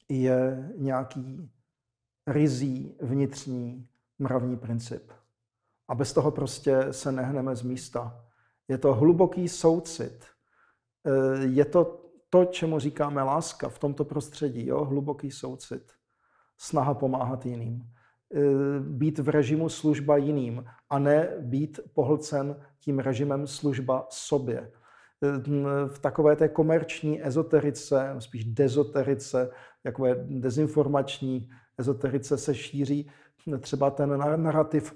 je nějaký rizí vnitřní mravní princip. A bez toho prostě se nehneme z místa. Je to hluboký soucit. Eh, je to to, čemu říkáme láska v tomto prostředí, jo? hluboký soucit. Snaha pomáhat jiným. Eh, být v režimu služba jiným a ne být pohlcen tím režimem služba sobě. Eh, v takové té komerční ezoterice, spíš dezoterice, takové dezinformační ezoterice se šíří eh, třeba ten narrativ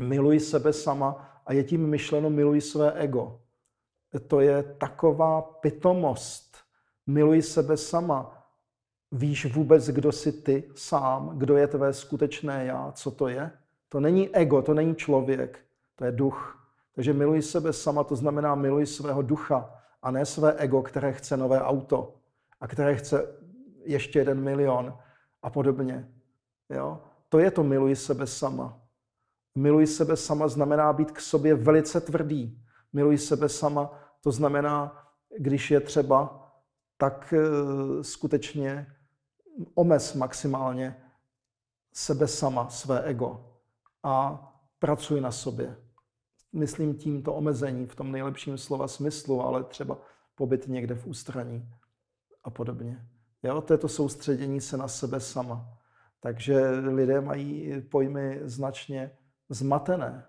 miluji sebe sama a je tím myšleno miluji své ego. To je taková pitomost. Miluji sebe sama. Víš vůbec, kdo jsi ty sám, kdo je tvé skutečné já, co to je? To není ego, to není člověk, to je duch. Takže miluji sebe sama, to znamená miluji svého ducha a ne své ego, které chce nové auto a které chce ještě jeden milion a podobně. Jo? To je to miluji sebe sama. Miluji sebe sama znamená být k sobě velice tvrdý. Miluji sebe sama, to znamená, když je třeba, tak e, skutečně omez maximálně sebe sama, své ego a pracuji na sobě. Myslím tím to omezení v tom nejlepším slova smyslu, ale třeba pobyt někde v ústraní a podobně. Jo, to je to soustředění se na sebe sama. Takže lidé mají pojmy značně zmatené.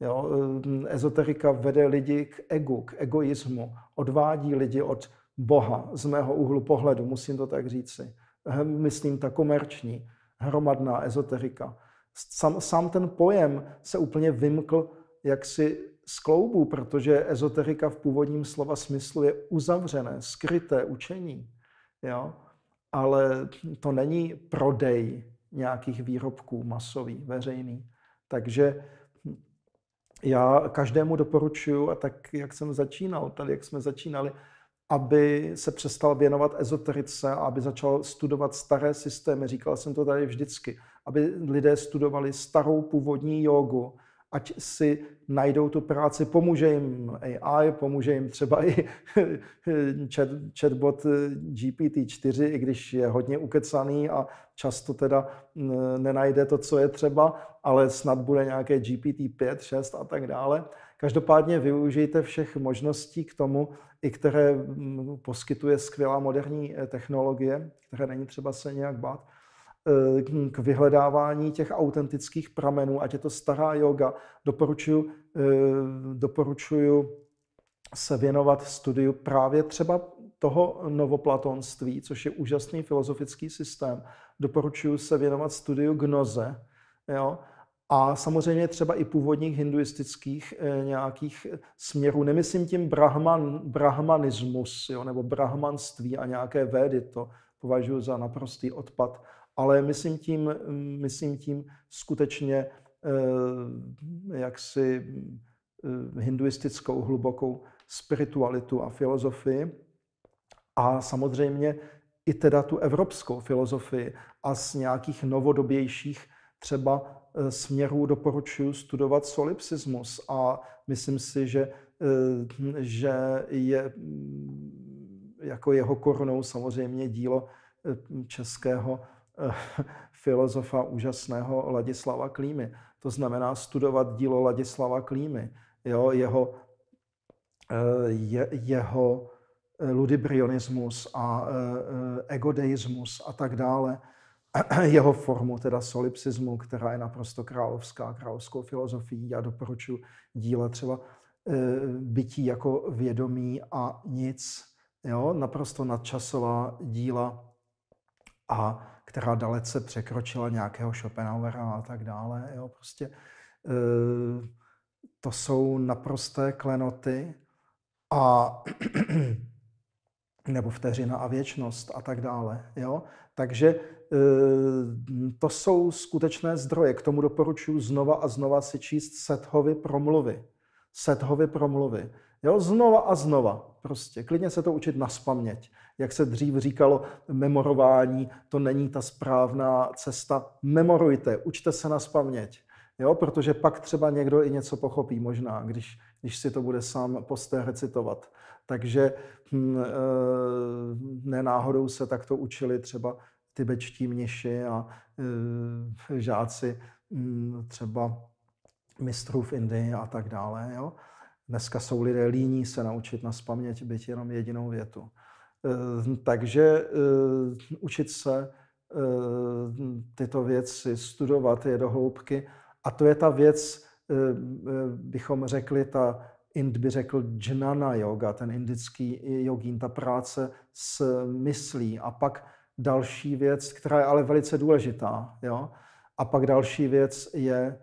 Jo, mm, ezoterika vede lidi k egu, k egoismu, odvádí lidi od Boha z mého úhlu pohledu, musím to tak říci. Hm, myslím ta komerční, hromadná ezoterika. Sam, sám ten pojem se úplně vymkl jaksi z kloubu, protože ezoterika v původním slova smyslu je uzavřené, skryté učení. Jo? ale to není prodej nějakých výrobků masový, veřejný. Takže já každému doporučuji, a tak jak jsem začínal, tady jak jsme začínali, aby se přestal věnovat ezoterice a aby začal studovat staré systémy. Říkal jsem to tady vždycky, aby lidé studovali starou původní jogu, ať si najdou tu práci, pomůže jim AI, pomůže jim třeba i chat, chatbot GPT-4, i když je hodně ukecaný a často teda nenajde to, co je třeba, ale snad bude nějaké GPT-5, 6 a tak dále. Každopádně využijte všech možností k tomu, i které poskytuje skvělá moderní eh, technologie, které není třeba se nějak bát, Eh, k vyhledávání těch autentických pramenů, ať je to stará yoga. Doporučuju, eh, doporučuju se věnovat studiu právě třeba toho novoplatonství, což je úžasný filozofický systém. Doporučuju se věnovat studiu gnoze. Jo? A samozřejmě třeba i původních hinduistických eh, nějakých směrů. Nemyslím tím brahman, brahmanismus jo, nebo brahmanství a nějaké védy. To považuji za naprostý odpad ale myslím tím, myslím tím skutečně eh, jaksi eh, hinduistickou hlubokou spiritualitu a filozofii a samozřejmě i teda tu evropskou filozofii a z nějakých novodobějších třeba eh, směrů doporučuji studovat solipsismus a myslím si, že, že je mm, jako jeho korunou samozřejmě dílo českého filozofa úžasného Ladislava Klímy. To znamená studovat dílo Ladislava Klímy, jo, jeho, eh, je, jeho eh, ludibrionismus a eh, egodeismus a tak dále. Jeho formu, teda solipsismu, která je naprosto královská, královskou filozofií. Já doporučuji díla třeba bytí jako vědomí a nic. Jo? Naprosto nadčasová díla a která dalece překročila nějakého Schopenhauera a tak dále. Jo, prostě eh, to jsou naprosté klenoty a nebo vteřina a věčnost a tak dále. Jo? Takže eh, to jsou skutečné zdroje. K tomu doporučuji znova a znova si číst Sethovy promluvy. Sethovy promluvy. Jo, znova a znova. Prostě klidně se to učit na spaměť. Jak se dřív říkalo, memorování, to není ta správná cesta. Memorujte, učte se na spaměť. Jo, protože pak třeba někdo i něco pochopí možná, když, když si to bude sám posté recitovat. Takže hm, e, nenáhodou se takto učili třeba tibetští mniši a e, žáci m, hm, třeba mistrů v Indii a tak dále. Jo. Dneska jsou lidé líní se naučit na spaměť byť jenom jedinou větu. Eh, takže eh, učit se eh, tyto věci, studovat je do hloubky. A to je ta věc, bychom řekli, ta Ind by řekl džnana yoga, ten indický jogín, ta práce s myslí. A pak další věc, která je ale velice důležitá. Jo? A pak další věc je,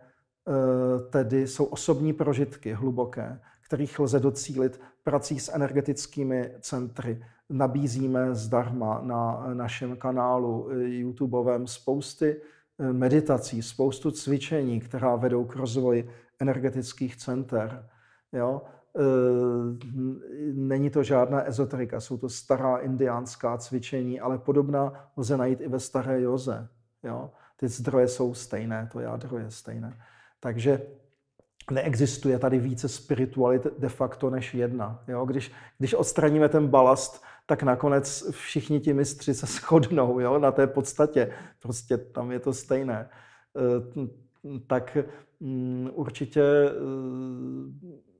tedy jsou osobní prožitky hluboké kterých lze docílit prací s energetickými centry. Nabízíme zdarma na našem kanálu eh, YouTubeovém spousty eh, meditací, spoustu cvičení, která vedou k rozvoji energetických center. Jo? Eh, není to žádná ezoterika, jsou to stará indiánská cvičení, ale podobná lze najít i ve staré joze. Jo? Ty zdroje jsou stejné, to jádro je stejné. Takže neexistuje tady více spiritualit de facto než jedna. Jo? Když, když odstraníme ten balast, tak nakonec všichni ti mistři se shodnou jo? na té podstatě. Prostě tam je to stejné. Eh, tak mm, určitě eh,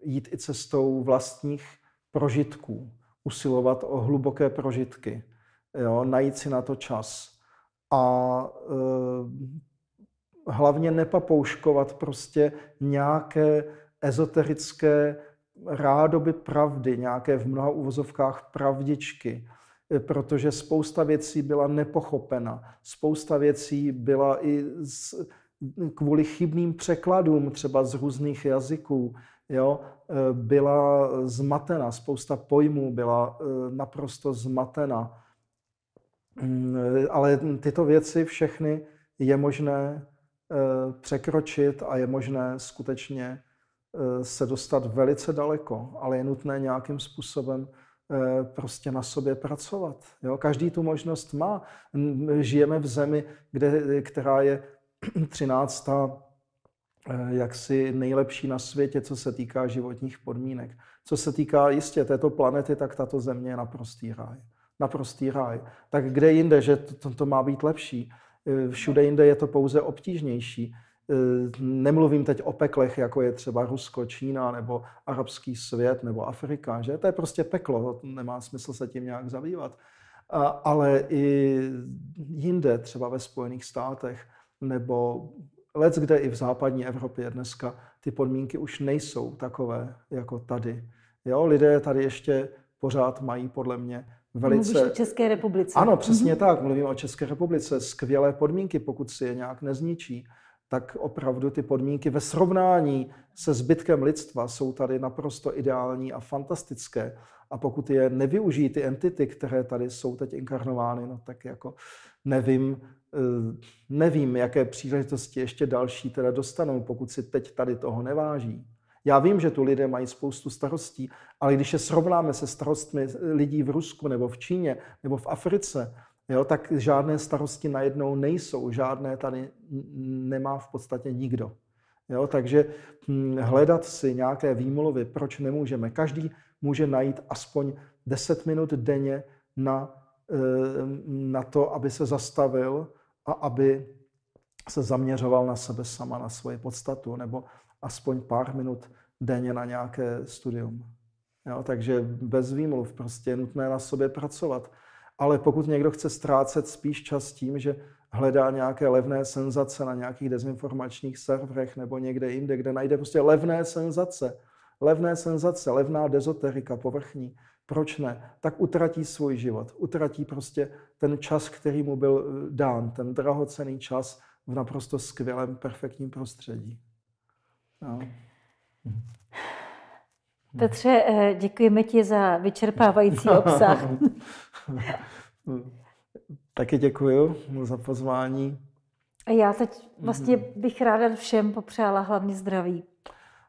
jít i cestou vlastních prožitků, usilovat o hluboké prožitky, jo? najít si na to čas a eh, hlavně nepapouškovat prostě nějaké ezoterické rádoby pravdy, nějaké v mnoha uvozovkách pravdičky, protože spousta věcí byla nepochopena, spousta věcí byla i z, kvůli chybným překladům třeba z různých jazyků, jo, byla zmatena, spousta pojmů byla e, naprosto zmatena. Mm, e, ale tyto věci všechny je možné Eh, překročit a je možné skutečně eh, se dostat velice daleko, ale je nutné nějakým způsobem eh, prostě na sobě pracovat. Jo? Každý tu možnost má. Žijeme v zemi, kde, která je 13. jaksi nejlepší na světě, co se týká životních podmínek. Co se týká jistě této planety, tak tato země je naprostý ráj. Naprostý ráj. Tak kde jinde, že to, to má být lepší? Eh, všude jinde je to pouze obtížnější. Eh, nemluvím teď o peklech, jako je třeba Rusko, Čína, nebo arabský svět, nebo Afrika. Že? To je prostě peklo, nemá smysl se tím nějak zabývat. Ale i jinde, třeba ve Spojených státech, nebo lec kde i v západní Evropě dneska, ty podmínky už nejsou takové jako tady. Jo, lidé tady ještě pořád mají podle mě velice... Mluvíš o České republice. Ano, přesně mm-hmm. tak, mluvím o České republice. Skvělé podmínky, pokud si je nějak nezničí, tak opravdu ty podmínky ve srovnání se zbytkem lidstva jsou tady naprosto ideální a fantastické. A pokud je nevyužijí ty entity, které tady jsou teď inkarnovány, no tak jako nevím, eh, nevím, jaké příležitosti ještě další teda dostanou, pokud si teď tady toho neváží. Já vím, že tu lidé mají spoustu starostí, ale když je srovnáme se starostmi lidí v Rusku nebo v Číně nebo v Africe, jo, tak žádné starosti najednou nejsou, žádné tady nemá v podstatě nikdo. Jo, takže hm, hledat si nějaké výmluvy, proč nemůžeme. Každý může najít aspoň 10 minut denně na, eh, na to, aby se zastavil a aby se zaměřoval na sebe sama, na svoji podstatu, nebo aspoň pár minut denně na nějaké studium. Jo, takže bez výmluv, prostě je nutné na sobě pracovat. Ale pokud někdo chce ztrácet spíš čas tím, že hledá nějaké levné senzace na nějakých dezinformačních serverech nebo někde jinde, kde najde prostě levné senzace, levné senzace, levná dezoterika, povrchní, proč ne, tak utratí svůj život, utratí prostě ten čas, který mu byl eh, dán, ten drahocený čas v naprosto skvělém, perfektním prostředí. No. Petře, eh, děkujeme ti za vyčerpávající obsah. Taky děkuji za pozvání. A já teď vlastně mhm. bych ráda všem popřála hlavně zdraví.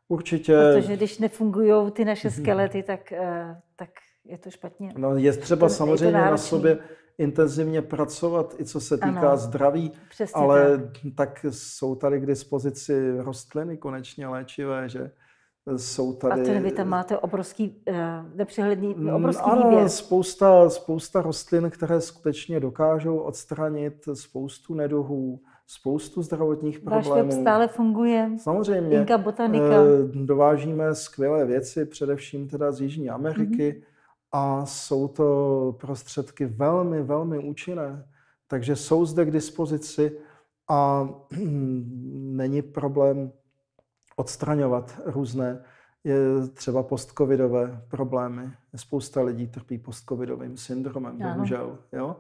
Určitě. Protože když nefungují ty naše mhm. skelety, tak, eh, tak je to špatně. No, je třeba je to, samozřejmě je to na sobě intenzivně pracovat, i co se týká ano, zdraví, ale tak. tak jsou tady k dispozici rostliny konečně léčivé, že? jsou tady... A vy tam máte obrovský, eh, nepřehledný, mm, obrovský ano, výběr. Spousta, spousta rostlin, které skutečně dokážou odstranit spoustu neduhů, spoustu zdravotních problémů. Váš stále funguje. Samozřejmě. Inka botanika. Eh, dovážíme skvělé věci, především teda z Jižní Ameriky. Mm-hmm a jsou to prostředky velmi, velmi účinné. Takže jsou zde k dispozici a není problém odstraňovat různé je třeba postcovidové problémy. Spousta lidí trpí postcovidovým syndromem, ano. bohužel. Jo?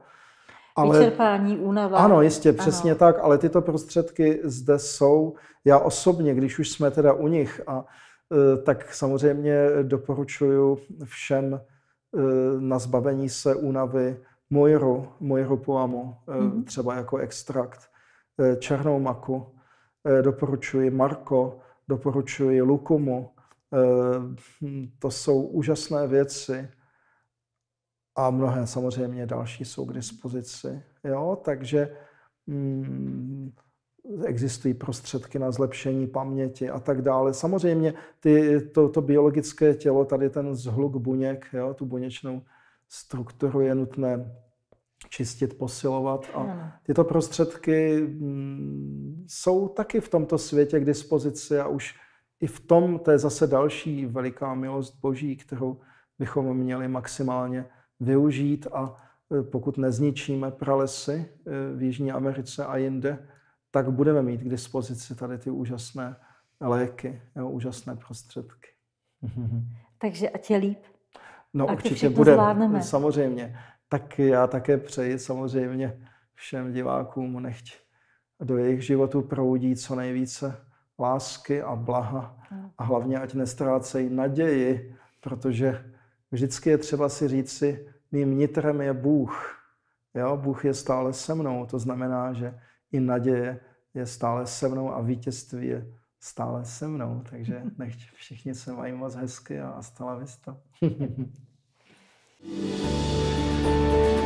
Ale, Vyčerpání, únava. Ano, jistě, přesně tak, ale tyto prostředky zde jsou. Já osobně, když už jsme teda u nich, a, e, tak samozřejmě doporučuji všem Eh, na zbavení se únavy mojru, mojru poamo, mm-hmm. třeba jako extrakt, eh, černou maku, doporučuji marko, doporučuji lukumu. Hm, to jsou úžasné věci a mnohé samozřejmě další jsou k dispozici. Jo? Takže mm, existují prostředky na zlepšení paměti a tak dále. Samozřejmě ty, to, to biologické tělo, tady ten zhluk buněk, jo, tu buněčnou strukturu je nutné čistit, posilovat. A tyto prostředky mm, jsou taky v tomto světě k dispozici a už i v tom, to je zase další veliká milost Boží, kterou bychom měli maximálně využít a e, pokud nezničíme pralesy e, v Jižní Americe a jinde, tak budeme mít k dispozici tady ty úžasné léky, jo, úžasné prostředky. Takže a tě líp. No a určitě bude, zvládneme. samozřejmě. Tak já také přeji samozřejmě všem divákům, nechť do jejich životu proudí co nejvíce lásky a blaha a hlavně ať nestrácejí naději, protože vždycky je třeba si říci, mým nitrem je Bůh. Jo? Bůh je stále se mnou, to znamená, že i naděje je stále se mnou a vítězství je stále se mnou. Takže nechť všichni se mají moc hezky a hasta thank you